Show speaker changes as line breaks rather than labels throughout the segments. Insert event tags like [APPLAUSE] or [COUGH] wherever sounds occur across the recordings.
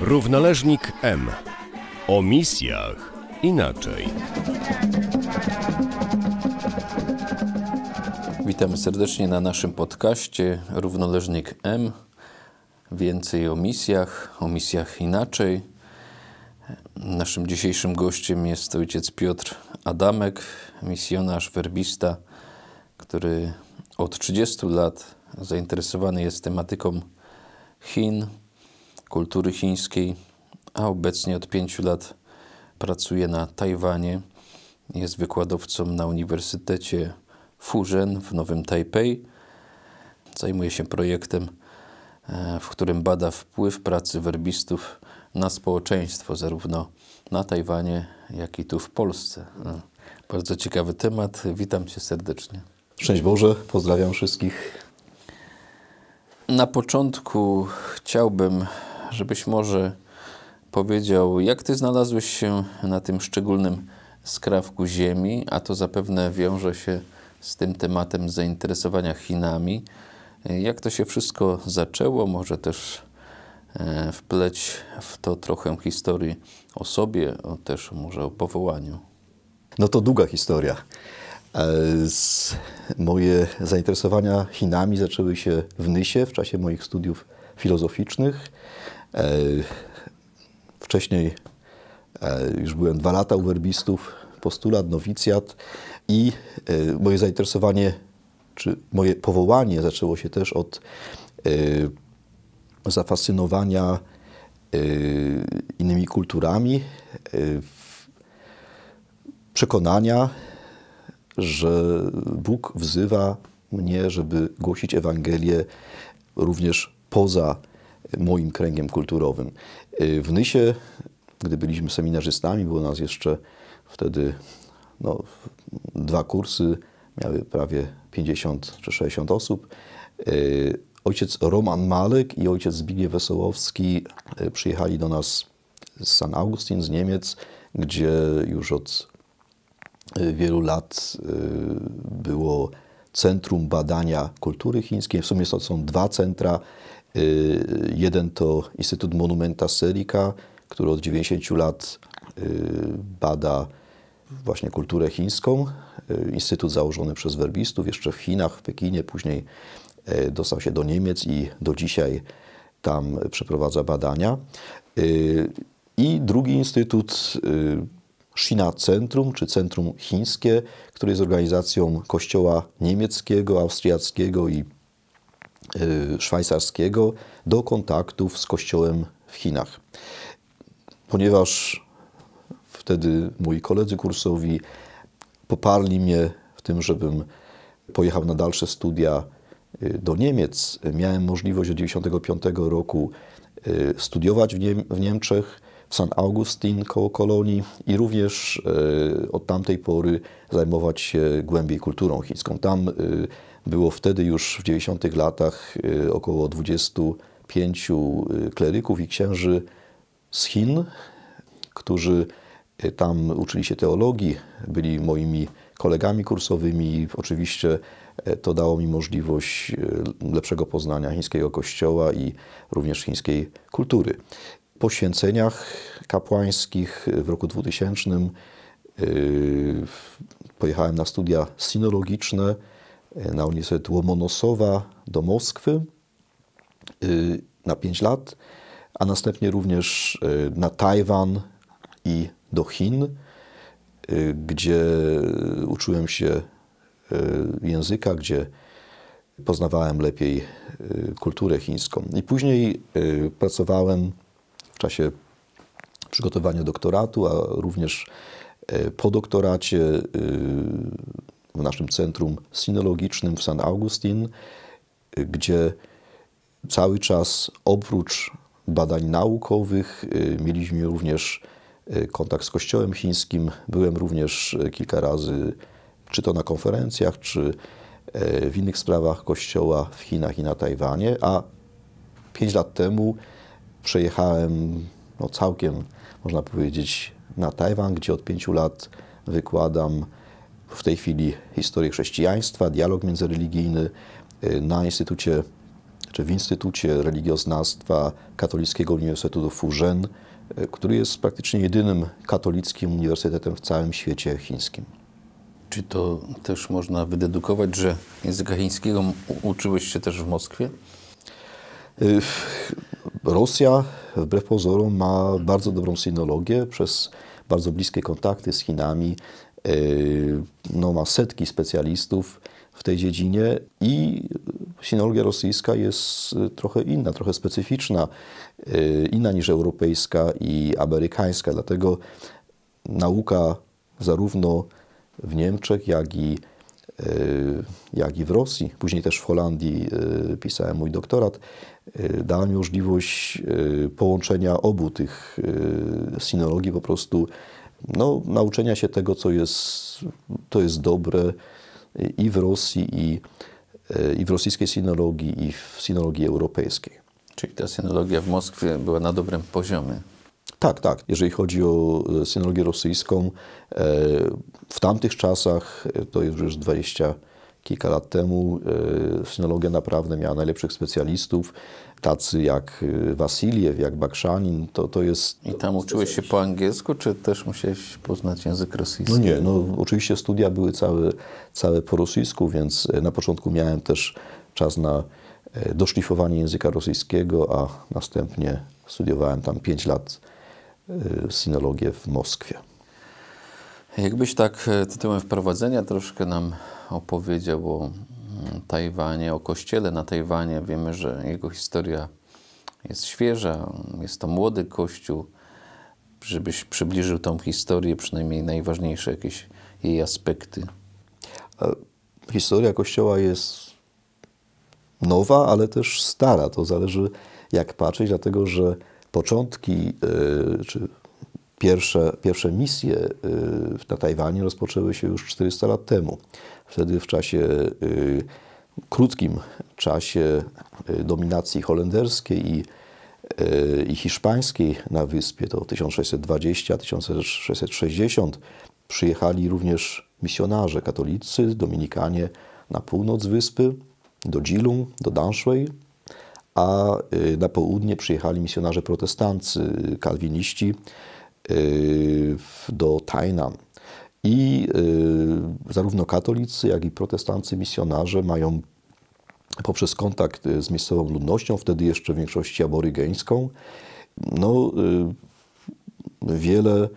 Równoleżnik M. O misjach inaczej.
Witamy serdecznie na naszym podcaście Równoleżnik M. Więcej o misjach, o misjach inaczej. Naszym dzisiejszym gościem jest ojciec Piotr Adamek, misjonarz, werbista, który od 30 lat zainteresowany jest tematyką Chin, kultury chińskiej, a obecnie od pięciu lat pracuje na Tajwanie. Jest wykładowcą na Uniwersytecie Fuzhen w Nowym Tajpej. Zajmuje się projektem, e, w którym bada wpływ pracy werbistów na społeczeństwo, zarówno na Tajwanie, jak i tu w Polsce. E, bardzo ciekawy temat. Witam Cię serdecznie.
Szczęść Boże, pozdrawiam wszystkich.
Na początku chciałbym żebyś może powiedział, jak ty znalazłeś się na tym szczególnym skrawku ziemi, a to zapewne wiąże się z tym tematem zainteresowania Chinami. Jak to się wszystko zaczęło, może też e, wpleć w to trochę historii o sobie,
o też może o powołaniu. No to długa historia. E, moje zainteresowania Chinami zaczęły się w Nysie w czasie moich studiów filozoficznych. E, wcześniej e, już byłem dwa lata u werbistów, postulat, nowicjat i e, moje zainteresowanie, czy moje powołanie zaczęło się też od zafascynowania innymi kulturami, przekonania, że Bóg wzywa mnie, żeby głosić Ewangelię również poza moim kręgiem kulturowym. Y, w Nysie, gdy byliśmy seminarzystami, było nas jeszcze wtedy no, dwa kursy, miały prawie 50 czy 60 osób. Y, ojciec Roman Malek i ojciec Zbigniew Wesołowski y, przyjechali do nas z San Augustin, z Niemiec, gdzie już od wielu lat było Centrum Badania Kultury Chińskiej. W sumie to są dwa centra Y, jeden to Instytut Monumenta Serica, który od 90 lat y, bada właśnie kulturę chińską. Y, instytut założony przez werbistów jeszcze w Chinach, w Pekinie, później e, dostał się do Niemiec i do dzisiaj tam przeprowadza badania. I drugi instytut, China Centrum, czy Centrum Chińskie, które jest organizacją kościoła niemieckiego, austriackiego i Y, szwajcarskiego do kontaktów z kościołem w Chinach. Ponieważ wtedy moi koledzy kursowi poparli mnie w tym, żebym pojechał na dalsze studia y, do Niemiec. Miałem możliwość od 1995 roku y, studiować w, Niem w Niemczech, w San Augustin koło Kolonii i również od tamtej pory zajmować się głębiej kulturą chińską. Tam było wtedy już w 90 latach y, około 25 y, kleryków i księży z Chin, którzy y, tam uczyli się teologii, byli moimi kolegami kursowymi. Oczywiście e, to dało mi możliwość lepszego poznania chińskiego kościoła i również chińskiej kultury. Po święceniach kapłańskich w roku 2000 pojechałem na studia sinologiczne E, na Uniwersytet Łomonosowa do Moskwy y, na 5 lat, a następnie również y, na Tajwan i do Chin, y, gdzie uczyłem się języka, gdzie poznawałem lepiej kulturę chińską. I później pracowałem w czasie przygotowania doktoratu, a również po doktoracie w naszym centrum sinologicznym w San Augustin, gdzie cały czas oprócz badań naukowych y, mieliśmy również y, kontakt z Kościołem chińskim. Byłem również y, kilka razy, czy to na konferencjach, czy w innych sprawach Kościoła w Chinach i na Tajwanie, a pięć lat temu przejechałem no, całkiem, można powiedzieć, na Tajwan, gdzie od pięciu lat wykładam w tej chwili historię chrześcijaństwa, dialog międzyreligijny y, na Instytucie, czy w Instytucie Religioznawstwa Katolickiego Uniwersytetu Fuzhen, y, który jest praktycznie jedynym katolickim uniwersytetem w całym świecie chińskim. Czy to też można
wydedukować,
że języka chińskiego uczyłeś się też w Moskwie? Y, Rosja, wbrew pozorom, ma bardzo dobrą sinologię przez bardzo bliskie kontakty z Chinami. Yy, no, ma setki specjalistów w tej dziedzinie i sinologia rosyjska jest y, trochę inna, trochę specyficzna, y, inna niż europejska i amerykańska. Dlatego nauka zarówno w Niemczech, jak i, y, jak i w Rosji, później też w Holandii pisałem mój doktorat, dała mi możliwość połączenia obu tych sinologii po prostu no, nauczenia się tego, co jest, to jest dobre i w Rosji, i, e, i w rosyjskiej sinologii, i w sinologii europejskiej. Czyli ta sinologia w Moskwie była na dobrym poziomie. Tak, tak. Jeżeli chodzi o e, sinologię rosyjską, e, w tamtych czasach, to jest już 20 Kilka lat temu e, synologia naprawdę miała najlepszych specjalistów, tacy jak e, Wasiliew, jak Bakszanin, to, to jest... I tam uczyłeś się
po angielsku, czy też
musiałeś poznać język rosyjski? No nie, no oczywiście studia były całe, całe po rosyjsku, więc e, na początku miałem też czas na doszlifowanie języka rosyjskiego, a następnie studiowałem tam 5 lat sinologię w Moskwie.
Jakbyś tak tytułem wprowadzenia troszkę nam opowiedział o mm, Tajwanie, o kościele na Tajwanie. Wiemy, że jego historia jest świeża, jest to młody kościół. Żebyś przybliżył tą
historię, przynajmniej najważniejsze jakieś jej aspekty. Historia kościoła jest nowa, ale też stara. To zależy, jak patrzeć, dlatego że początki y, czy pierwsze, pierwsze misje y, na Tajwanie rozpoczęły się już 400 lat temu. Wtedy w czasie, y, krótkim czasie y, dominacji holenderskiej i, y, i hiszpańskiej na wyspie, to 1620-1660, przyjechali również misjonarze katolicy, dominikanie na północ wyspy, do Gilum, do Danshui, a na południe przyjechali misjonarze protestancy, kalwiniści do Tainan. I y, zarówno katolicy, jak i protestanci misjonarze mają poprzez kontakt y, z miejscową ludnością, wtedy jeszcze w większości aborygeńską, no, y, wiele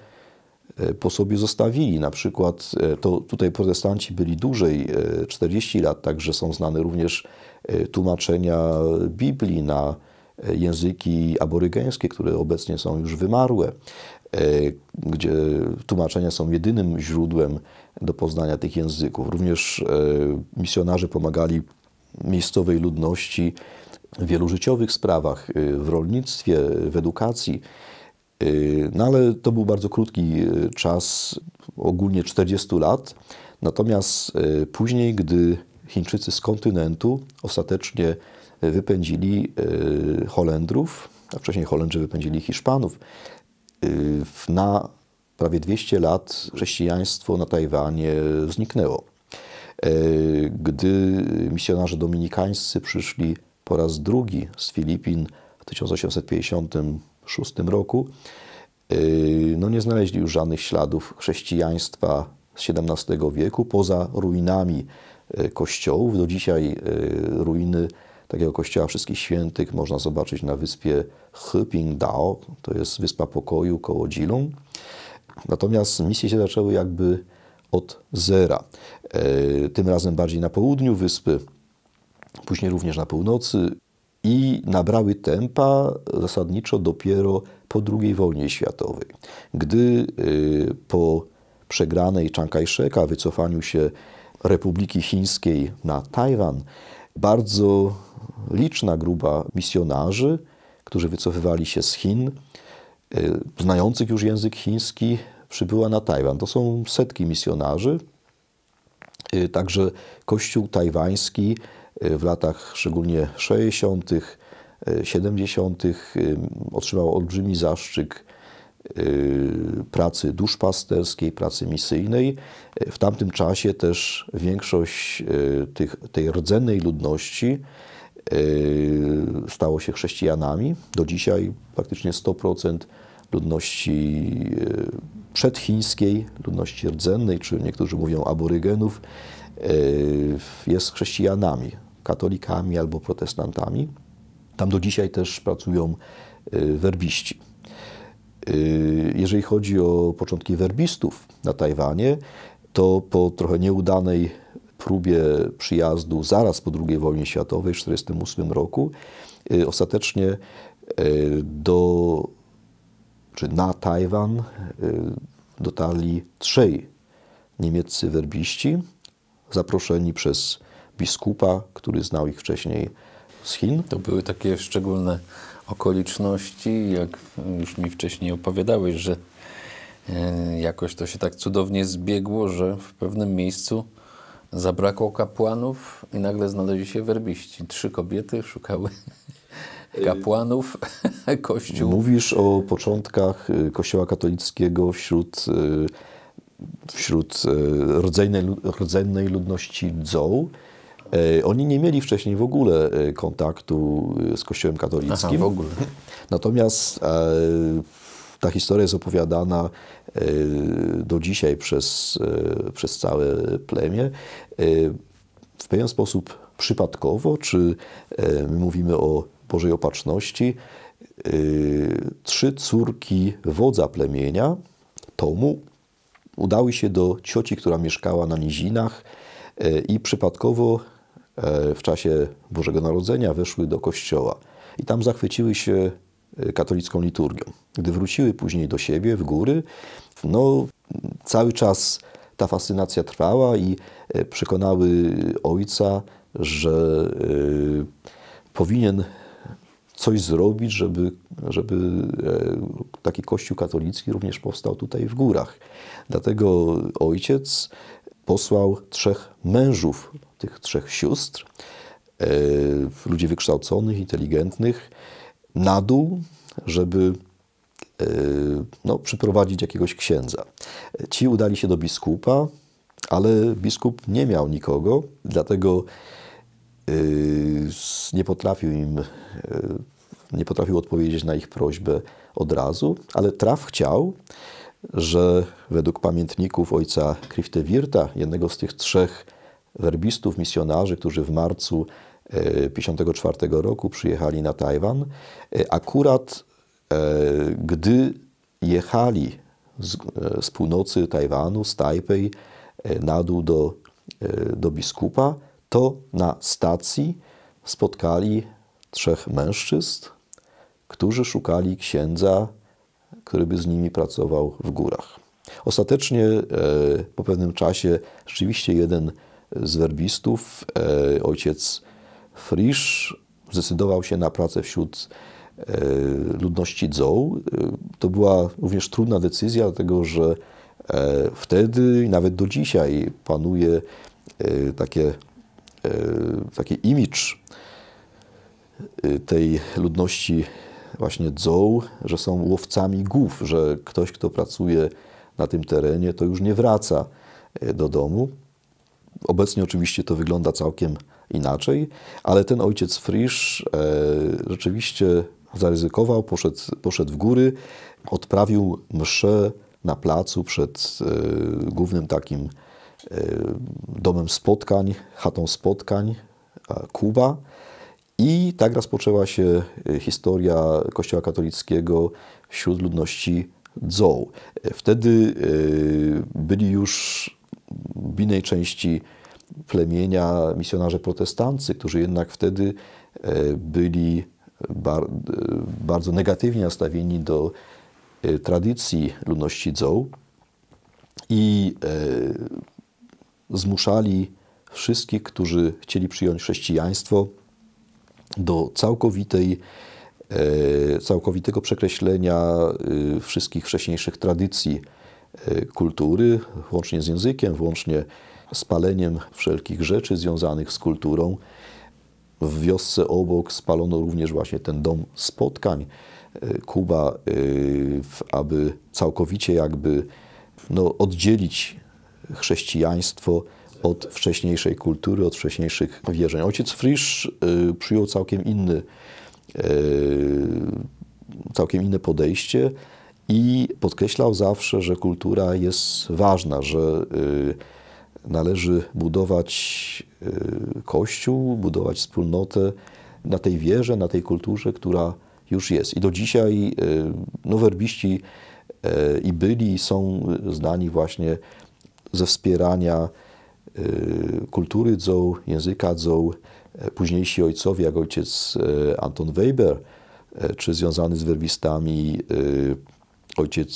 po sobie zostawili. Na przykład to tutaj protestanci byli dłużej, 40 lat, także są znane również tłumaczenia Biblii na języki aborygeńskie, które obecnie są już wymarłe. E, gdzie tłumaczenia są jedynym źródłem do poznania tych języków. Również e, misjonarze pomagali miejscowej ludności w wielu życiowych sprawach, e, w rolnictwie, w edukacji. No ale to był bardzo krótki czas, ogólnie 40 lat. Natomiast później, gdy Chińczycy z kontynentu ostatecznie wypędzili Holendrów, a wcześniej Holendrzy wypędzili Hiszpanów, na prawie 200 lat chrześcijaństwo na Tajwanie zniknęło. E, gdy misjonarze dominikańscy przyszli po raz drugi z Filipin w 1856 roku, e, no nie znaleźli już żadnych śladów chrześcijaństwa z XVII wieku, poza ruinami e, kościołów. Do dzisiaj ruiny takiego kościoła Wszystkich Świętych można zobaczyć na wyspie Dao, to jest wyspa pokoju koło Jilong. Natomiast misje się zaczęły jakby od zera. E, tym razem bardziej na południu wyspy, później również na północy i nabrały tempa zasadniczo dopiero po II wojnie światowej, gdy e, po przegranej Chiang Kai-sheka, wycofaniu się Republiki Chińskiej na Tajwan, bardzo liczna grupa misjonarzy, którzy wycofywali się z Chin, y, znających już język chiński, przybyła na Tajwan. To są setki misjonarzy. Y, także Kościół tajwański y, w latach szczególnie 60., 70. otrzymał olbrzymi zaszczyt pracy duszpasterskiej, pracy misyjnej. W tamtym czasie też większość tych, tej rdzennej ludności Y, stało się chrześcijanami. Do dzisiaj praktycznie 100% ludności y, przedchińskiej, ludności rdzennej, czy niektórzy mówią aborygenów, y, jest chrześcijanami, katolikami albo protestantami. Tam do dzisiaj też pracują werbiści. Jeżeli chodzi o początki werbistów na Tajwanie, to po trochę nieudanej próbie przyjazdu zaraz po II wojnie światowej w 1948 roku y, ostatecznie y, do, czy na Tajwan y, dotarli trzej niemieccy werbiści, zaproszeni przez biskupa, który znał ich wcześniej z Chin. To były takie szczególne
okoliczności, jak już mi wcześniej opowiadałeś, że jakoś to się tak cudownie zbiegło, że w pewnym miejscu Zabrakło kapłanów i nagle znaleźli się werbiści. Trzy kobiety szukały y, kapłanów [LAUGHS] kościół.
Mówisz o początkach y, kościoła katolickiego wśród, y, wśród rdzennej, rdzennej ludności dzoł. Oni nie mieli wcześniej w ogóle kontaktu z Kościołem katolickim. Aha, w ogóle. Natomiast e, ta historia jest opowiadana e, do dzisiaj przez, e, przez całe plemię. E, w pewien sposób przypadkowo, czy my mówimy o Bożej Opatrzności, trzy córki wodza plemienia, Tomu, udały się do cioci, która mieszkała na nizinach i przypadkowo w czasie Bożego Narodzenia weszły do kościoła. I tam zachwyciły się Y, katolicką liturgią. Gdy wróciły później do siebie, w góry, no cały czas ta fascynacja trwała i y, przekonały ojca, że y, powinien coś zrobić, żeby, żeby e, taki kościół katolicki również powstał tutaj w górach. Dlatego ojciec posłał trzech mężów, tych trzech sióstr, e, ludzi wykształconych, inteligentnych, na dół, żeby e, no, przyprowadzić jakiegoś księdza. Ci udali się do biskupa, ale biskup nie miał nikogo, dlatego e, nie potrafił im, e, nie potrafił odpowiedzieć na ich prośbę od razu, ale traf chciał, że według pamiętników ojca Kriftewirta, jednego z tych trzech werbistów, misjonarzy, którzy w marcu 1954 roku przyjechali na Tajwan. E, akurat e, gdy jechali z, e, z północy Tajwanu, z Tajpej na dół do, do biskupa, to na stacji spotkali trzech mężczyzn, którzy szukali księdza, który by z nimi pracował w górach. Ostatecznie po pewnym czasie rzeczywiście jeden z werbistów, ojciec Frisch zdecydował się na pracę wśród e, ludności Dzou. E, to była również trudna decyzja, dlatego że e, wtedy i nawet do dzisiaj panuje takie, taki imidż tej ludności właśnie dzą, że są łowcami głów, że ktoś, kto pracuje na tym terenie, to już nie wraca do domu. Obecnie oczywiście to wygląda całkiem inaczej, ale ten ojciec Frisch e, rzeczywiście zaryzykował, poszedł, poszedł w góry, odprawił mszę na placu przed e, głównym takim e, domem spotkań, chatą spotkań Kuba. I tak rozpoczęła się historia Kościoła katolickiego wśród ludności Dzou. Wtedy byli już w innej części plemienia misjonarze protestancy, którzy jednak wtedy e, byli e, bardzo negatywnie nastawieni do e, tradycji ludności Dzou i zmuszali wszystkich, którzy chcieli przyjąć chrześcijaństwo, do całkowitej, całkowitego przekreślenia wszystkich wcześniejszych tradycji kultury, włącznie z językiem, włącznie spaleniem wszelkich rzeczy związanych z kulturą. W wiosce obok spalono również właśnie ten dom spotkań. E, Kuba, e, aby całkowicie jakby no, oddzielić chrześcijaństwo od wcześniejszej kultury, od wcześniejszych wierzeń. Ojciec Frisch e, przyjął całkiem inny, całkiem inne podejście i podkreślał zawsze, że kultura jest ważna, że należy budować y, kościół, budować wspólnotę na tej wierze, na tej kulturze, która już jest. I do dzisiaj y, no, werbiści y, i byli są znani właśnie ze wspierania kultury dzą, języka dzą. Późniejsi ojcowie, jak ojciec Anton Weber, czy związany z werbistami ojciec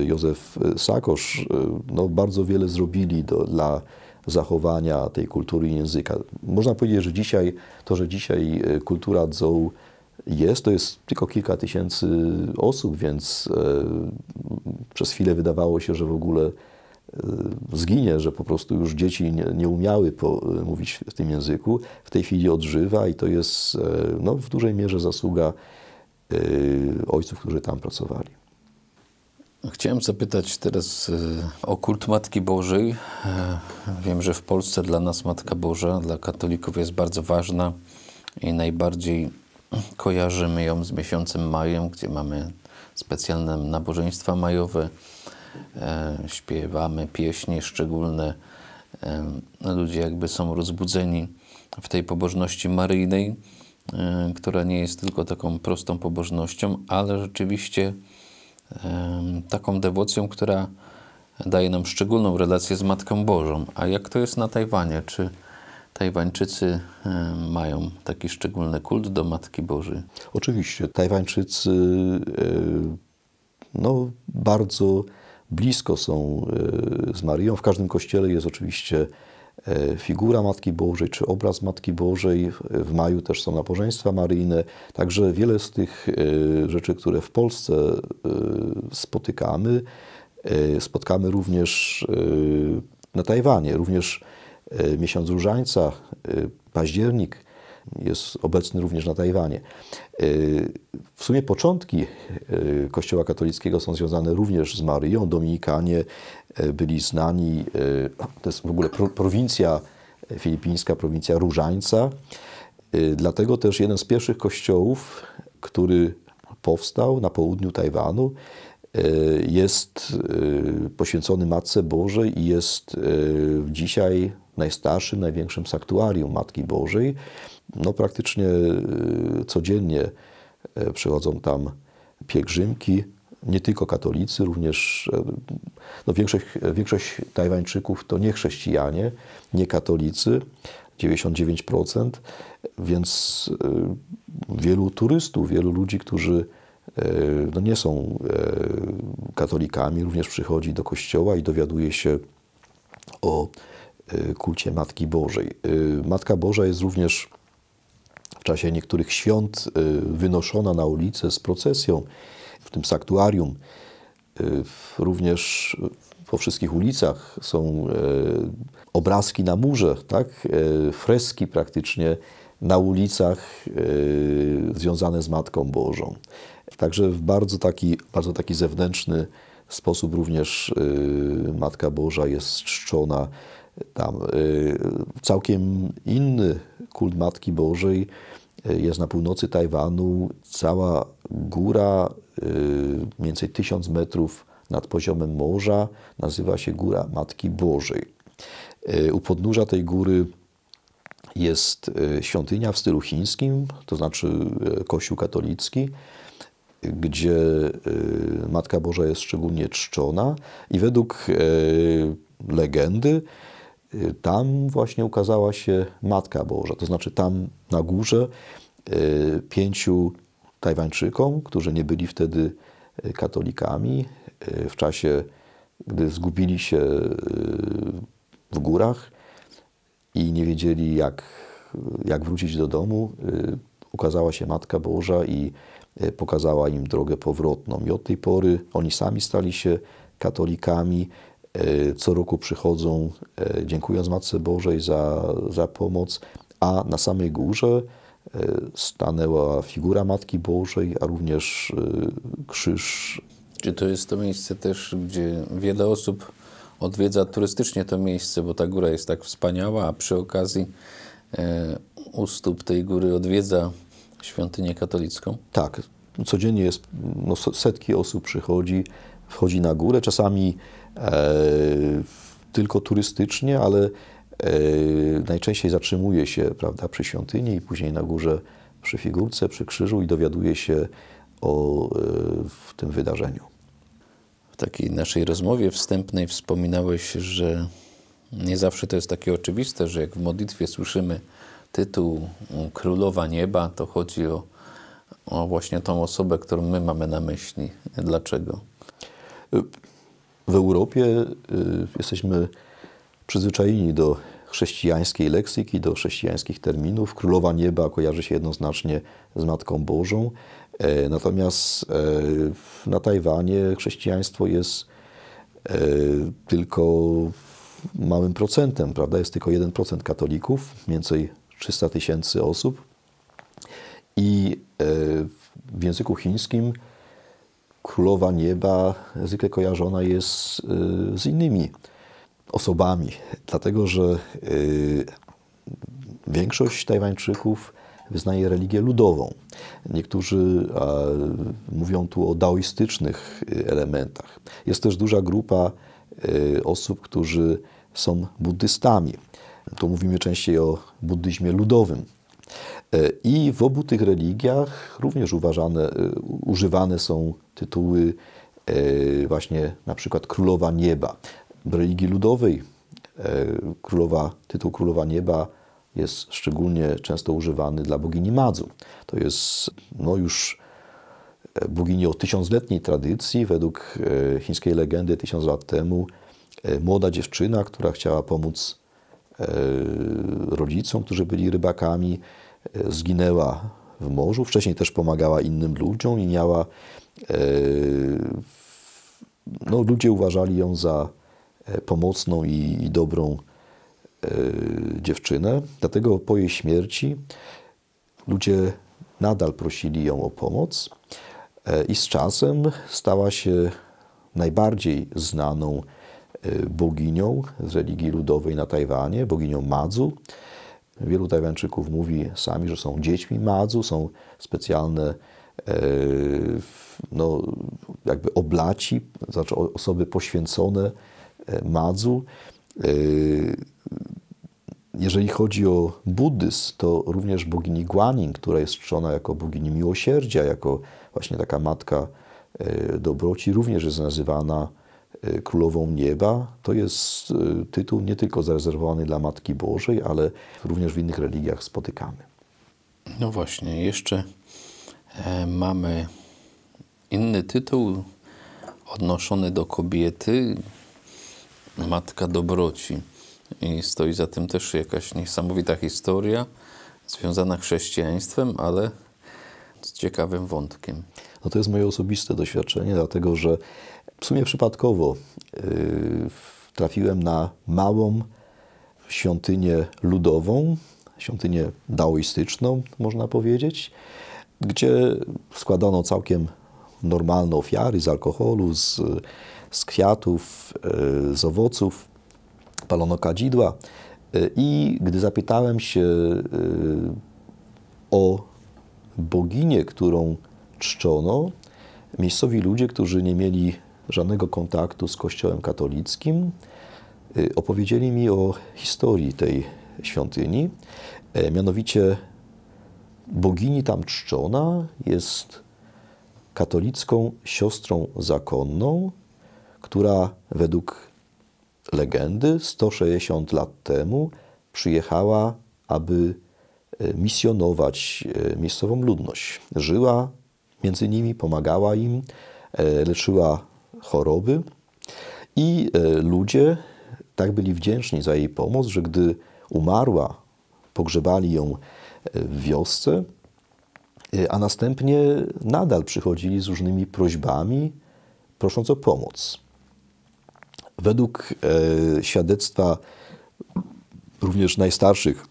e, Józef Sakosz e, no, bardzo wiele zrobili do, dla zachowania tej kultury i języka. Można powiedzieć, że dzisiaj, to, że dzisiaj e, kultura dzą jest, to jest tylko kilka tysięcy osób, więc przez chwilę wydawało się, że w ogóle zginie, że po prostu już dzieci nie, nie umiały po, mówić w tym języku. W tej chwili odżywa i to jest no, w dużej mierze zasługa ojców, którzy tam pracowali. Chciałem zapytać teraz
e, o kult Matki Bożej. E, wiem, że w Polsce dla nas Matka Boża, dla katolików jest bardzo ważna i najbardziej kojarzymy ją z miesiącem majem, gdzie mamy specjalne nabożeństwa majowe, e, śpiewamy pieśni szczególne. Ludzie jakby są rozbudzeni w tej pobożności maryjnej, która nie jest tylko taką prostą pobożnością, ale rzeczywiście taką dewocją, która daje nam szczególną relację z Matką Bożą. A jak to jest na Tajwanie? Czy Tajwańczycy mają taki szczególny kult do Matki Bożej?
Oczywiście. Tajwańczycy no, bardzo blisko są e, z Marią. W każdym kościele jest oczywiście E, figura Matki Bożej czy obraz Matki Bożej. E, w maju też są nabożeństwa maryjne. Także wiele z tych e, rzeczy, które w Polsce spotykamy, spotkamy również na Tajwanie. Również miesiąc Różańca, październik – jest obecny również na Tajwanie. Y, w sumie początki y, Kościoła katolickiego są związane również z Maryją. Dominikanie y, byli znani, to jest w ogóle prowincja filipińska, prowincja Różańca. Dlatego też jeden z pierwszych kościołów, który powstał na południu Tajwanu, jest poświęcony Matce Bożej i jest dzisiaj najstarszym, największym sanktuarium Matki Bożej no, praktycznie y, codziennie y, przychodzą tam pielgrzymki, nie tylko katolicy, również y, no większość, większość Tajwańczyków to nie chrześcijanie, nie katolicy, 99%, więc wielu turystów, wielu ludzi, którzy no nie są katolikami, również przychodzi do kościoła i dowiaduje się o kulcie Matki Bożej. Matka Boża jest również w czasie niektórych świąt y, wynoszona na ulicę z procesją w tym sanktuarium. Y, również po wszystkich ulicach są y, obrazki na murze, tak? freski praktycznie na ulicach związane z Matką Bożą. Także w bardzo taki, bardzo taki zewnętrzny sposób również Matka Boża jest czczona tam. Całkiem inny kult Matki Bożej Y, jest na północy Tajwanu cała góra, y, mniej więcej 1000 metrów nad poziomem morza, nazywa się Góra Matki Bożej. Y, u podnóża tej góry jest świątynia w stylu chińskim, to znaczy kościół katolicki, gdzie Matka Boża jest szczególnie czczona i według legendy Y, tam właśnie ukazała się Matka Boża, to znaczy tam na górze y, pięciu Tajwańczykom, którzy nie byli wtedy y, katolikami, w czasie, gdy zgubili się w górach i nie wiedzieli, jak, jak wrócić do domu, ukazała się Matka Boża i pokazała im drogę powrotną. I od tej pory oni sami stali się katolikami E, co roku przychodzą, e, dziękując Matce Bożej za, za pomoc, a na samej górze e, stanęła figura Matki Bożej, a również krzyż. Czy to jest to miejsce też, gdzie wiele
osób odwiedza turystycznie to miejsce, bo ta góra jest tak wspaniała, a przy okazji
u stóp tej góry odwiedza świątynię katolicką? Tak. Codziennie jest, no, setki osób przychodzi, wchodzi na górę. Czasami E, tylko turystycznie, ale e, najczęściej zatrzymuje się prawda, przy świątyni i później na górze przy figurce, przy krzyżu i dowiaduje się o e, w tym wydarzeniu. W takiej naszej rozmowie wstępnej
wspominałeś, że nie zawsze to jest takie oczywiste, że jak w modlitwie słyszymy tytuł mm, Królowa Nieba, to chodzi o, o właśnie tą osobę, którą my mamy na myśli. Dlaczego?
W Europie y, jesteśmy przyzwyczajeni do chrześcijańskiej leksyki, do chrześcijańskich terminów. Królowa Nieba kojarzy się jednoznacznie z Matką Bożą. E, natomiast e, na Tajwanie chrześcijaństwo jest e, tylko małym procentem, prawda? Jest tylko 1% katolików, mniej więcej 300 tysięcy osób. I w języku chińskim Królowa Nieba zwykle kojarzona jest y, z innymi osobami, dlatego że y, większość Tajwańczyków wyznaje religię ludową. Niektórzy mówią tu o daoistycznych y, elementach. Jest też duża grupa osób, którzy są buddystami. Tu mówimy częściej o buddyzmie ludowym. E, I w obu tych religiach również uważane, e, używane są tytuły e, właśnie na przykład Królowa Nieba. W religii ludowej królowa, tytuł Królowa Nieba jest szczególnie często używany dla bogini Madzu. To jest no już bogini o tysiącletniej tradycji. Według chińskiej legendy tysiąc lat temu młoda dziewczyna, która chciała pomóc rodzicom, którzy byli rybakami, zginęła w morzu, wcześniej też pomagała innym ludziom i miała. E, no, ludzie uważali ją za e, pomocną i, i dobrą e, dziewczynę, dlatego po jej śmierci ludzie nadal prosili ją o pomoc i z czasem stała się najbardziej znaną boginią z religii ludowej na Tajwanie, boginią Madzu. Wielu Tajwańczyków mówi sami, że są dziećmi madzu, są specjalne e, no, jakby oblaci, znaczy osoby poświęcone e, madzu. E, jeżeli chodzi o buddyzm, to również bogini Guanin, która jest czczona jako bogini miłosierdzia, jako właśnie taka matka dobroci, również jest nazywana Y, królową Nieba. To jest y, tytuł nie tylko zarezerwowany dla Matki Bożej, ale również w innych religiach spotykamy.
No właśnie, jeszcze e, mamy inny tytuł odnoszony do kobiety, Matka Dobroci. I stoi za tym też jakaś niesamowita historia związana chrześcijaństwem, ale z ciekawym wątkiem.
No to jest moje osobiste doświadczenie, dlatego że w sumie przypadkowo y, trafiłem na małą świątynię ludową, świątynię daoistyczną, można powiedzieć, gdzie składano całkiem normalne ofiary z alkoholu, z, z kwiatów, y, z owoców, palono kadzidła. Y, I gdy zapytałem się o boginię, którą czczono, miejscowi ludzie, którzy nie mieli żadnego kontaktu z Kościołem katolickim. Y, opowiedzieli mi o historii tej świątyni. E, mianowicie bogini tam czczona jest katolicką siostrą zakonną, która według legendy 160 lat temu przyjechała, aby e, misjonować e, miejscową ludność. Żyła między nimi, pomagała im, leczyła choroby i e, ludzie tak byli wdzięczni za jej pomoc, że gdy umarła, pogrzebali ją e, w wiosce, e, a następnie nadal przychodzili z różnymi prośbami, prosząc o pomoc. Według świadectwa również najstarszych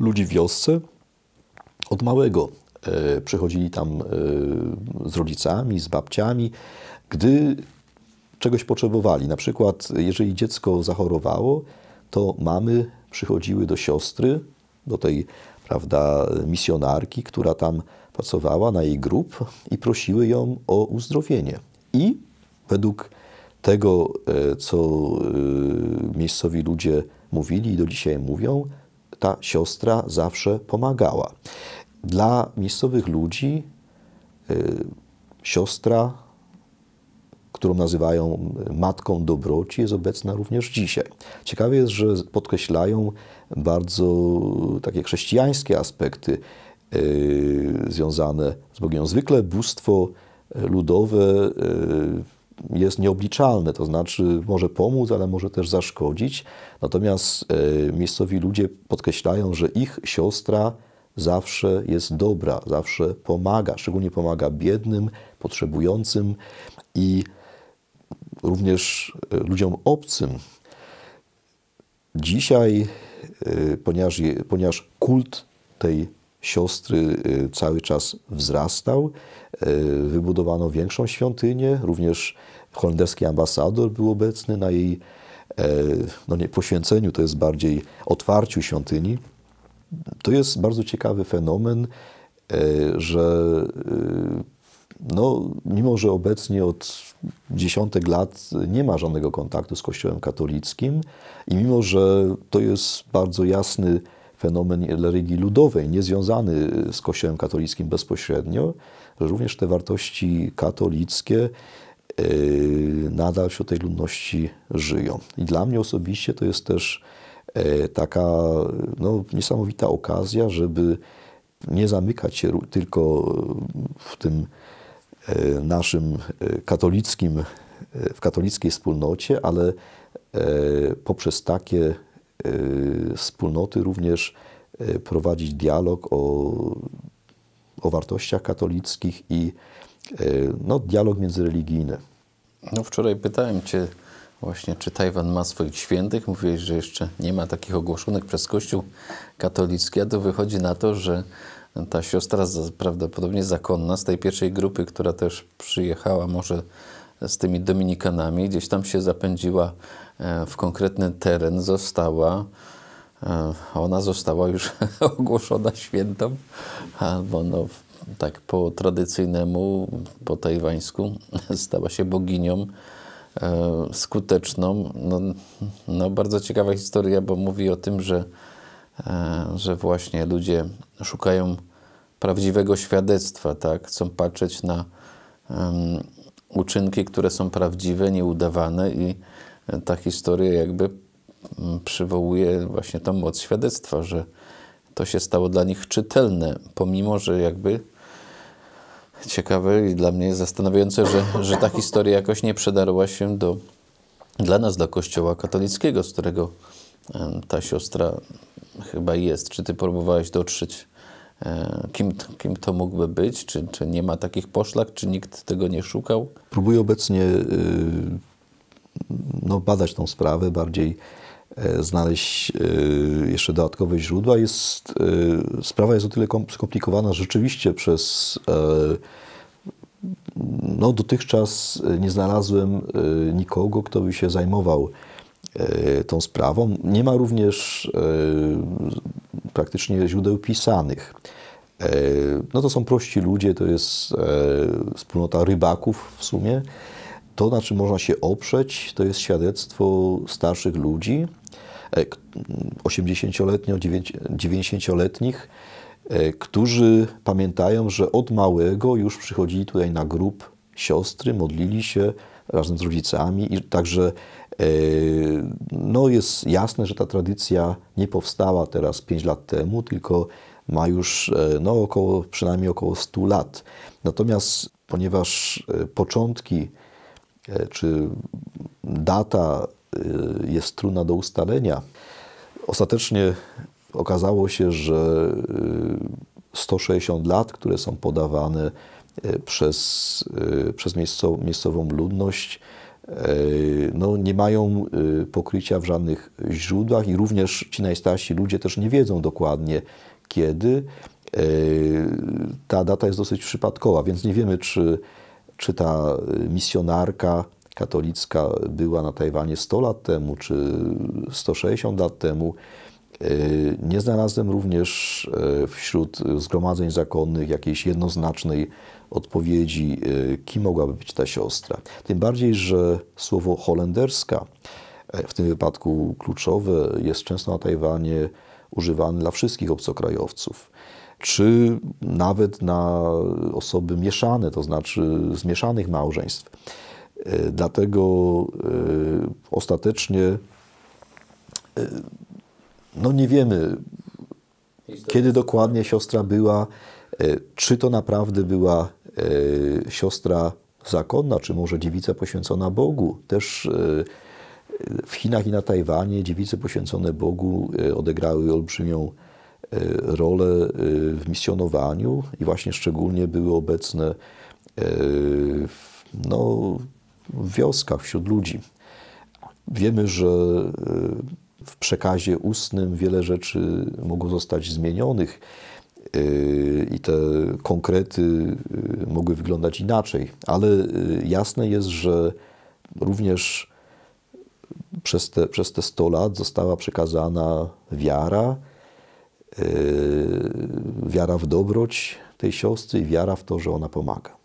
ludzi w wiosce, od małego przychodzili tam z rodzicami, z babciami, gdy czegoś potrzebowali. Na przykład, jeżeli dziecko zachorowało, to mamy przychodziły do siostry, do tej prawda, misjonarki, która tam pracowała na jej grup i prosiły ją o uzdrowienie. I według tego, e, co e, miejscowi ludzie mówili i do dzisiaj mówią, ta siostra zawsze pomagała. Dla miejscowych ludzi e, siostra którą nazywają e, matką dobroci, jest obecna również dzisiaj. Ciekawe jest, że podkreślają bardzo e, takie chrześcijańskie aspekty e, związane z Bogiem. Zwykle bóstwo ludowe jest nieobliczalne, to znaczy może pomóc, ale może też zaszkodzić. Natomiast miejscowi ludzie podkreślają, że ich siostra zawsze jest dobra, zawsze pomaga, szczególnie pomaga biednym, potrzebującym i również e, ludziom obcym. Dzisiaj, e, ponieważ, ponieważ kult tej siostry e, cały czas wzrastał. Wybudowano większą świątynię, również holenderski ambasador był obecny na jej no nie poświęceniu, to jest bardziej otwarciu świątyni. To jest bardzo ciekawy fenomen, że no, mimo że obecnie od dziesiątek lat nie ma żadnego kontaktu z Kościołem katolickim i mimo że to jest bardzo jasny fenomen religii ludowej, niezwiązany z Kościołem katolickim bezpośrednio, że również te wartości katolickie e, nadal wśród tej ludności żyją. I dla mnie osobiście to jest też e, taka no, niesamowita okazja, żeby nie zamykać się tylko w tym E, naszym e, katolickim, e, w katolickiej wspólnocie, ale poprzez takie wspólnoty również prowadzić dialog o, o wartościach katolickich i no, dialog międzyreligijny.
No wczoraj pytałem Cię właśnie, czy Tajwan ma swoich świętych. Mówiłeś, że jeszcze nie ma takich ogłoszonych przez Kościół katolicki, a to wychodzi na to, że ta siostra prawdopodobnie zakonna z tej pierwszej grupy, która też przyjechała może z tymi dominikanami, gdzieś tam się zapędziła e, w konkretny teren, została. E, ona została już [LAUGHS] ogłoszona świętą, albo no, tak po tradycyjnemu, po tajwańsku, [LAUGHS] stała się boginią e, skuteczną. No, no bardzo ciekawa historia, bo mówi o tym, że E, że właśnie ludzie szukają prawdziwego świadectwa, tak? chcą patrzeć na um, uczynki, które są prawdziwe, nieudawane i ta historia jakby mm, przywołuje właśnie tą moc świadectwa, że to się stało dla nich czytelne, pomimo, że jakby ciekawe i dla mnie zastanawiające, że, że ta historia jakoś nie przedarła się do, dla nas, do kościoła katolickiego, z którego ta siostra chyba jest. Czy ty próbowałeś dotrzeć, e, kim, kim to mógłby być? Czy, czy nie ma takich poszlak? Czy nikt tego nie szukał?
Próbuję obecnie y, no, badać tą sprawę, bardziej e, znaleźć y, jeszcze dodatkowe źródła. Jest, y, sprawa jest o tyle skomplikowana, rzeczywiście przez e, no, dotychczas nie znalazłem nikogo, kto by się zajmował E, tą sprawą. Nie ma również e, praktycznie źródeł pisanych. E, no to są prości ludzie, to jest wspólnota rybaków w sumie. To, na czym można się oprzeć, to jest świadectwo starszych ludzi, 80-letnich, 90-letnich, którzy pamiętają, że od małego już przychodzili tutaj na grób siostry, modlili się razem z rodzicami i także E, no jest jasne, że ta tradycja nie powstała teraz 5 lat temu, tylko ma już e, no, około, przynajmniej około 100 lat. Natomiast ponieważ e, początki czy data jest trudna do ustalenia, ostatecznie okazało się, że 160 lat, które są podawane przez, przez miejscową ludność, E, no, nie mają e, pokrycia w żadnych źródłach i również ci najstarsi ludzie też nie wiedzą dokładnie kiedy. E, ta data jest dosyć przypadkowa, więc nie wiemy, czy, czy ta misjonarka katolicka była na Tajwanie 100 lat temu, czy 160 lat temu. Nie znalazłem również wśród zgromadzeń zakonnych jakiejś jednoznacznej odpowiedzi, e, kim mogłaby być ta siostra. Tym bardziej, że słowo holenderska, e, w tym wypadku kluczowe, jest często na Tajwanie używane dla wszystkich obcokrajowców czy nawet na osoby mieszane, to znaczy z mieszanych małżeństw. E, dlatego ostatecznie no nie wiemy, kiedy dokładnie siostra była, czy to naprawdę była Y, siostra zakonna, czy może dziewica poświęcona Bogu. Też y, w Chinach i na Tajwanie dziewice poświęcone Bogu y, odegrały olbrzymią rolę w misjonowaniu i właśnie szczególnie były obecne w, no, w wioskach, wśród ludzi. Wiemy, że w przekazie ustnym wiele rzeczy mogło zostać zmienionych. Yy, i te konkrety yy, mogły wyglądać inaczej, ale yy, jasne jest, że również przez te, przez te 100 lat została przekazana wiara, wiara w dobroć tej siostry i wiara w to, że ona pomaga.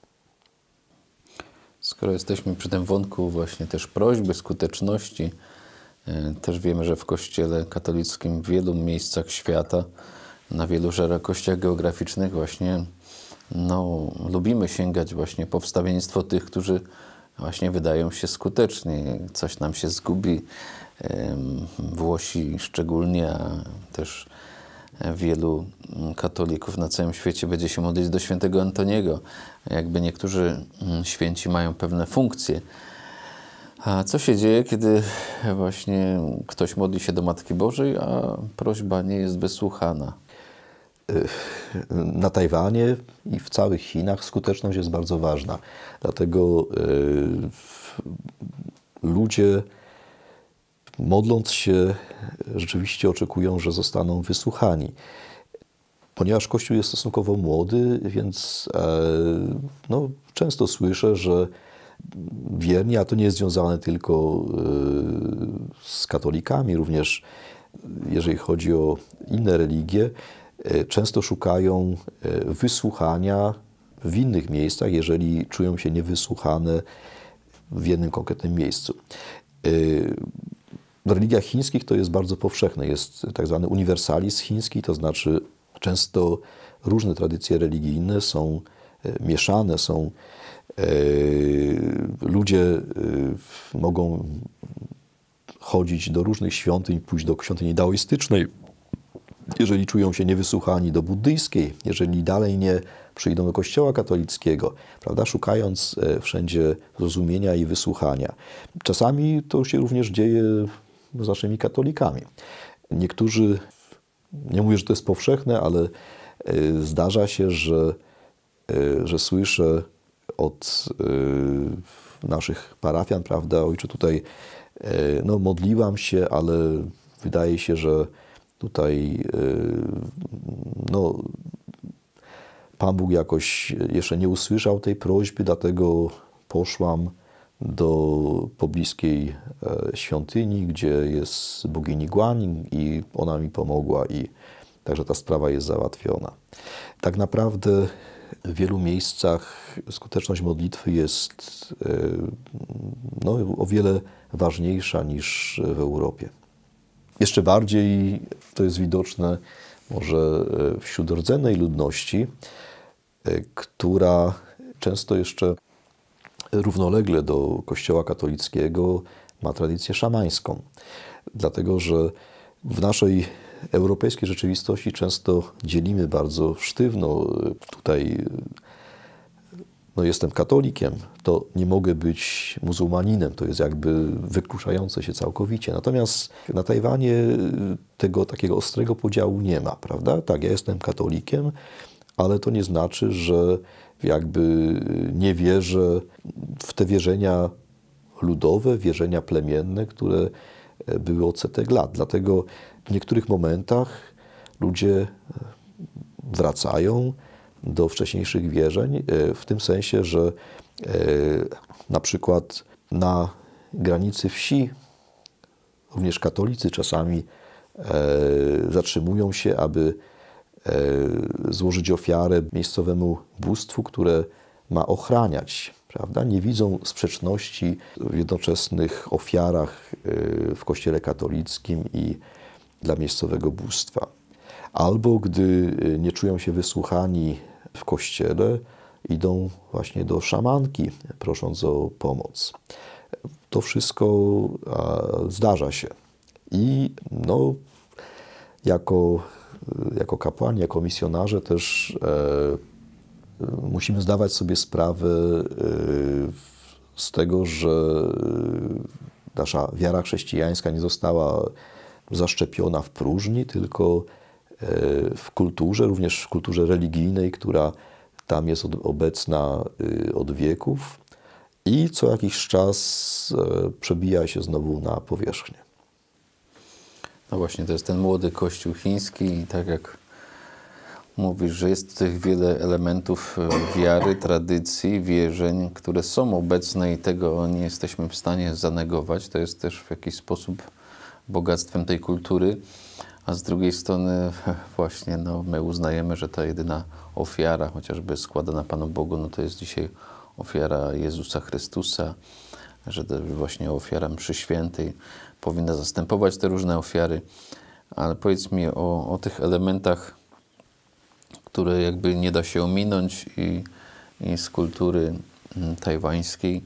Skoro jesteśmy przy tym wątku właśnie też prośby, skuteczności,
też wiemy, że w Kościele katolickim w wielu miejscach świata na wielu szerokościach geograficznych właśnie no, lubimy sięgać właśnie po wstawiennictwo tych, którzy właśnie wydają się skuteczni. Coś nam się zgubi. Włosi szczególnie, a też wielu katolików na całym świecie będzie się modlić do świętego Antoniego. Jakby niektórzy mm, święci mają pewne funkcje. A co się dzieje, kiedy właśnie ktoś modli się do Matki Bożej, a prośba nie jest wysłuchana?
Y, na Tajwanie i w całych Chinach skuteczność jest bardzo ważna. Dlatego y, ludzie modląc się rzeczywiście oczekują, że zostaną wysłuchani. Ponieważ Kościół jest stosunkowo młody, więc e, no, często słyszę, że wierni, a to nie jest związane tylko y, z katolikami, również jeżeli chodzi o inne religie, E, często szukają e, wysłuchania w innych miejscach, jeżeli czują się niewysłuchane w jednym konkretnym miejscu. E, w religiach chińskich to jest bardzo powszechne. Jest tak zwany uniwersalizm chiński, to znaczy często różne tradycje religijne są mieszane, są ludzie mogą chodzić do różnych świątyń, pójść do świątyni daoistycznej, jeżeli czują się niewysłuchani do buddyjskiej, jeżeli dalej nie przyjdą do kościoła katolickiego, prawda, szukając e, wszędzie zrozumienia i wysłuchania. Czasami to się również dzieje z naszymi katolikami. Niektórzy, nie mówię, że to jest powszechne, ale e, zdarza się, że, e, że słyszę od naszych parafian, prawda, ojcze tutaj, no modliłam się, ale wydaje się, że Tutaj y, no, Pan Bóg jakoś jeszcze nie usłyszał tej prośby, dlatego poszłam do pobliskiej e, świątyni, gdzie jest bogini Guanin i ona mi pomogła i także ta sprawa jest załatwiona. Tak naprawdę w wielu miejscach skuteczność modlitwy jest e, no, o wiele ważniejsza niż w Europie. Jeszcze bardziej to jest widoczne może e, wśród rdzennej ludności, e, która często jeszcze równolegle do Kościoła katolickiego ma tradycję szamańską. Dlatego, że w naszej europejskiej rzeczywistości często dzielimy bardzo sztywno e, tutaj no jestem katolikiem, to nie mogę być muzułmaninem. To jest jakby wykluczające się całkowicie. Natomiast na Tajwanie y, tego takiego ostrego podziału nie ma, prawda? Tak, ja jestem katolikiem, ale to nie znaczy, że jakby nie wierzę w te wierzenia ludowe, wierzenia plemienne, które e, były od setek lat. Dlatego w niektórych momentach ludzie e, wracają do wcześniejszych wierzeń, e, w tym sensie, że e, na przykład na granicy wsi również katolicy czasami e, zatrzymują się, aby złożyć ofiarę miejscowemu bóstwu, które ma ochraniać. Prawda? Nie widzą sprzeczności w jednoczesnych ofiarach w Kościele katolickim i dla miejscowego bóstwa. Albo gdy nie czują się wysłuchani w kościele idą właśnie do szamanki, prosząc o pomoc. To wszystko zdarza się. I no, jako, jako kapłani, jako misjonarze też e, musimy zdawać sobie sprawę e, z tego, że e, nasza wiara chrześcijańska nie została zaszczepiona w próżni, tylko w kulturze, również w kulturze religijnej, która tam jest obecna y, od wieków i co jakiś czas e, przebija się znowu na powierzchnię. No właśnie, to jest ten młody kościół chiński i tak jak
mówisz, że jest tutaj wiele elementów e, wiary, tradycji, wierzeń, które są obecne i tego nie jesteśmy w stanie zanegować. To jest też w jakiś sposób bogactwem tej kultury a z drugiej strony [LAUGHS] właśnie no, my uznajemy, że ta jedyna ofiara, chociażby składana Panu Bogu, no to jest dzisiaj ofiara Jezusa Chrystusa, że właśnie ofiara mszy świętej powinna zastępować te różne ofiary, ale powiedz mi o, o tych elementach, które jakby nie da się ominąć i, i z kultury mm, tajwańskiej,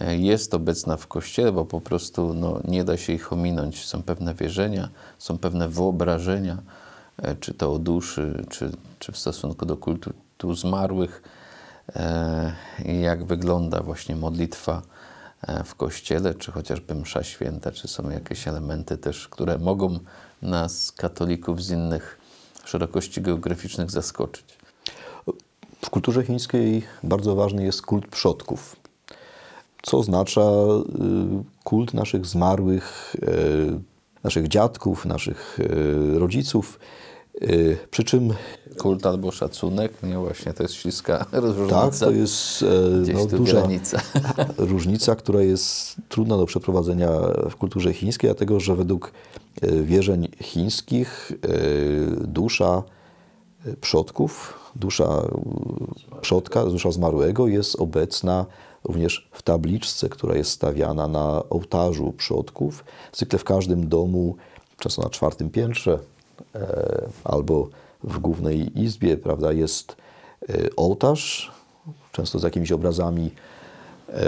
E, jest obecna w Kościele, bo po prostu no, nie da się ich ominąć. Są pewne wierzenia, są pewne wyobrażenia, e, czy to o duszy, czy, czy w stosunku do kultu zmarłych, e, jak wygląda właśnie modlitwa w kościele, czy chociażby msza święta, czy są jakieś elementy też, które mogą nas, katolików z innych szerokości geograficznych, zaskoczyć.
W kulturze chińskiej bardzo ważny jest kult przodków co oznacza y, kult naszych zmarłych, y, naszych dziadków, naszych y, rodziców. Przy czym. Kult albo szacunek, nie właśnie, to jest śliska [LAUGHS] różnica. Tak, to jest e, no, duża granica. [LAUGHS] różnica, która jest trudna do przeprowadzenia w kulturze chińskiej, dlatego że według e, wierzeń chińskich e, dusza przodków, dusza przodka, dusza zmarłego jest obecna również w tabliczce, która jest stawiana na ołtarzu przodków. Zwykle w każdym domu, często na czwartym piętrze e, albo w głównej izbie, prawda, jest e, ołtarz, często z jakimiś obrazami e,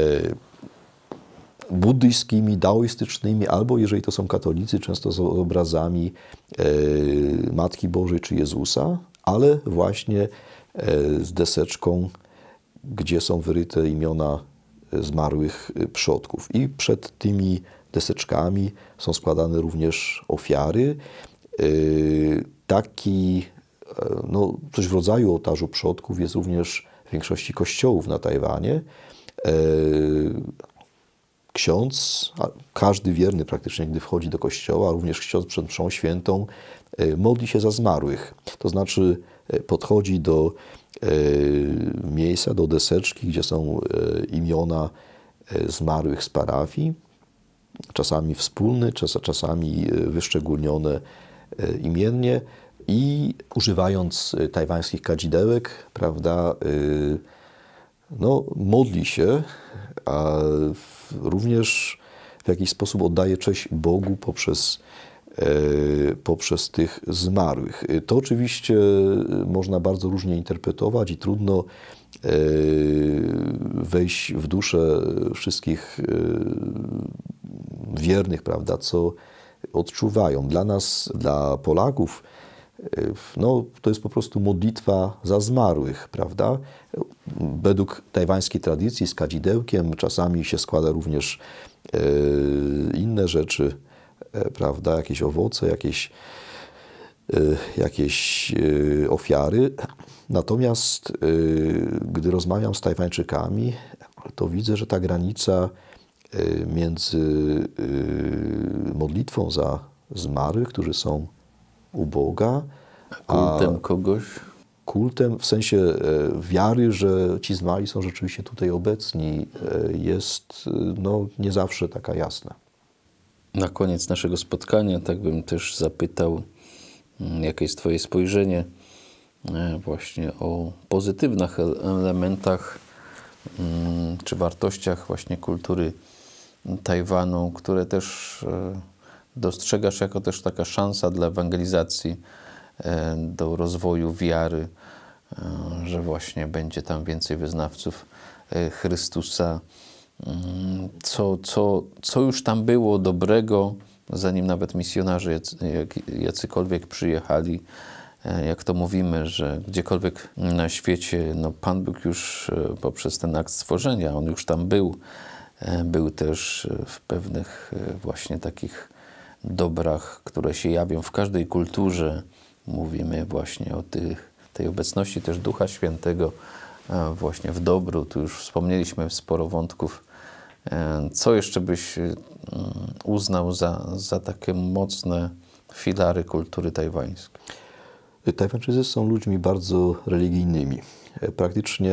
buddyjskimi, daoistycznymi, albo jeżeli to są katolicy, często z obrazami e, Matki Bożej czy Jezusa, ale właśnie e, z deseczką gdzie są wyryte imiona e, zmarłych e, przodków. I przed tymi deseczkami są składane również ofiary. E, taki, no, coś w rodzaju ołtarzu przodków jest również w większości kościołów na Tajwanie. Ksiądz, każdy wierny praktycznie, gdy wchodzi do kościoła, również ksiądz przed mszą świętą, modli się za zmarłych. To znaczy podchodzi do E, miejsca do deseczki, gdzie są e, imiona e, zmarłych z parafii, czasami wspólne, czasami wyszczególnione imiennie i używając tajwańskich kadzidełek, prawda, no, modli się, a również w jakiś sposób oddaje cześć Bogu poprzez E, poprzez tych zmarłych. E, to oczywiście e, można bardzo różnie interpretować i trudno wejść w duszę wszystkich wiernych, prawda, co odczuwają. Dla nas, dla Polaków, no, to jest po prostu modlitwa za zmarłych, prawda? Według tajwańskiej tradycji z kadzidełkiem czasami się składa również inne rzeczy, E, prawda, jakieś owoce, jakieś, e, jakieś e, ofiary. Natomiast gdy rozmawiam z Tajwańczykami, to widzę, że ta granica między modlitwą za zmarłych, którzy są u Boga, a kultem a kogoś? Kultem w sensie wiary, że ci zmarli są rzeczywiście tutaj obecni, jest no, nie zawsze taka jasna
na koniec naszego spotkania, tak bym też zapytał, mm, jakie jest Twoje spojrzenie e, właśnie o pozytywnych elementach mm, czy wartościach właśnie kultury Tajwanu, które też e, dostrzegasz jako też taka szansa dla ewangelizacji, e, do rozwoju wiary, że właśnie będzie tam więcej wyznawców Chrystusa co, co, co już tam było dobrego, zanim nawet misjonarze jacykolwiek przyjechali. E, jak to mówimy, że gdziekolwiek na świecie, no Pan Bóg już e, poprzez ten akt stworzenia, on już tam był, e, był też w pewnych właśnie takich dobrach, które się jawią w każdej kulturze. Mówimy właśnie o tych, tej obecności też Ducha Świętego, właśnie w dobru. Tu już wspomnieliśmy sporo wątków. E, co jeszcze byś e, uznał
za, za takie mocne filary kultury tajwańskiej? Tajwańczycy są ludźmi bardzo religijnymi. E, praktycznie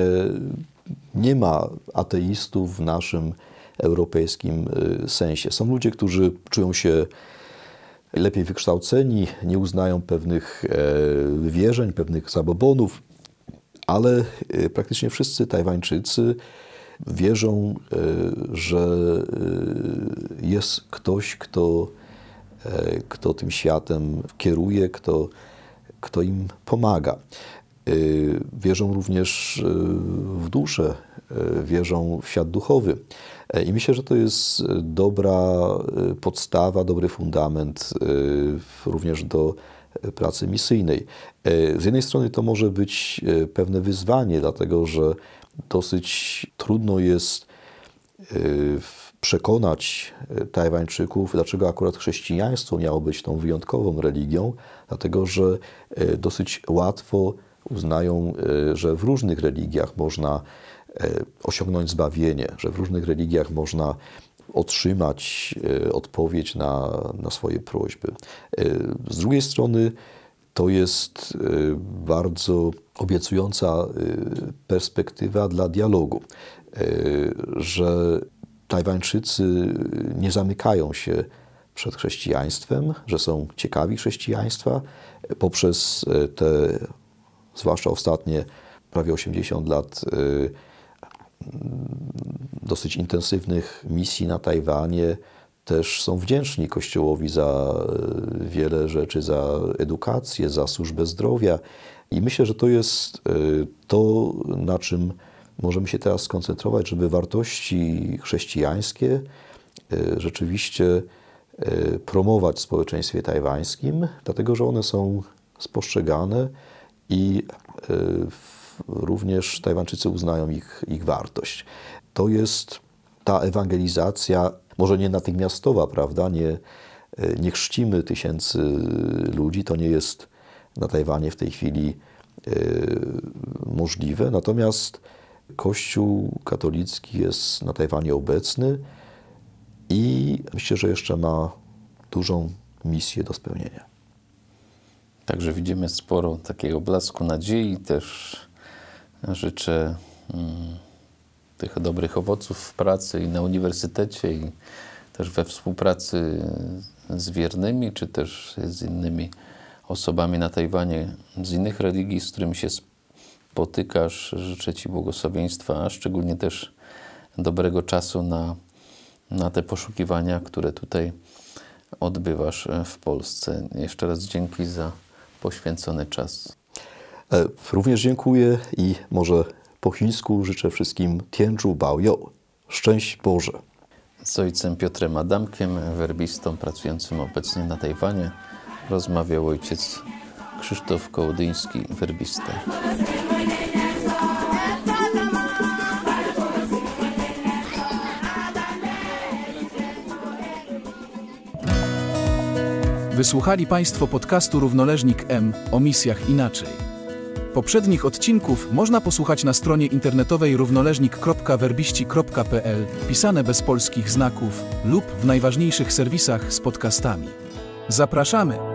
nie ma ateistów w naszym europejskim sensie. Są ludzie, którzy czują się lepiej wykształceni, nie uznają pewnych wierzeń, pewnych zabobonów ale y, praktycznie wszyscy Tajwańczycy wierzą, y, że y, jest ktoś, kto, kto tym światem kieruje, kto, kto im pomaga. Wierzą również w duszę, wierzą w świat duchowy. I myślę, że to jest dobra podstawa, dobry fundament również do pracy misyjnej. E, z jednej strony to może być e, pewne wyzwanie, dlatego że dosyć trudno jest e, przekonać Tajwańczyków, dlaczego akurat chrześcijaństwo miało być tą wyjątkową religią, dlatego że dosyć łatwo uznają, że w różnych religiach można osiągnąć zbawienie, że w różnych religiach można otrzymać e, odpowiedź na, na swoje prośby. E, z drugiej strony, to jest e, bardzo obiecująca perspektywa dla dialogu, że Tajwańczycy nie zamykają się przed chrześcijaństwem, że są ciekawi chrześcijaństwa poprzez te, zwłaszcza ostatnie prawie 80 lat, dosyć intensywnych misji na Tajwanie też są wdzięczni Kościołowi za e, wiele rzeczy, za edukację, za służbę zdrowia. I myślę, że to jest e, to, na czym możemy się teraz skoncentrować, żeby wartości chrześcijańskie e, rzeczywiście promować w społeczeństwie tajwańskim, dlatego że one są spostrzegane i w również Tajwańczycy uznają ich, ich wartość. To jest ta ewangelizacja, może nie natychmiastowa, prawda? Nie, nie chrzcimy tysięcy ludzi, to nie jest na Tajwanie w tej chwili e, możliwe. Natomiast Kościół katolicki jest na Tajwanie obecny i myślę, że jeszcze ma dużą misję do spełnienia. Także widzimy sporo
takiego blasku nadziei, też Życzę mm, tych dobrych owoców w pracy i na uniwersytecie, i też we współpracy z wiernymi, czy też z innymi osobami na Tajwanie z innych religii, z którymi się spotykasz. Życzę Ci błogosławieństwa, a szczególnie też dobrego czasu na, na te poszukiwania, które tutaj odbywasz w Polsce. Jeszcze raz dzięki za poświęcony czas.
E, również dziękuję i może po chińsku życzę wszystkim Tianzhu Bao Yo. Szczęść Boże. Z ojcem Piotrem Adamkiem, werbistą
pracującym obecnie na Tajwanie, rozmawiał ojciec Krzysztof Kołdyński, werbista. Wysłuchali Państwo podcastu Równoleżnik M o misjach inaczej. Poprzednich odcinków można posłuchać na stronie internetowej równoleżnik.werbiści.pl, pisane bez polskich znaków lub w najważniejszych serwisach z podcastami. Zapraszamy!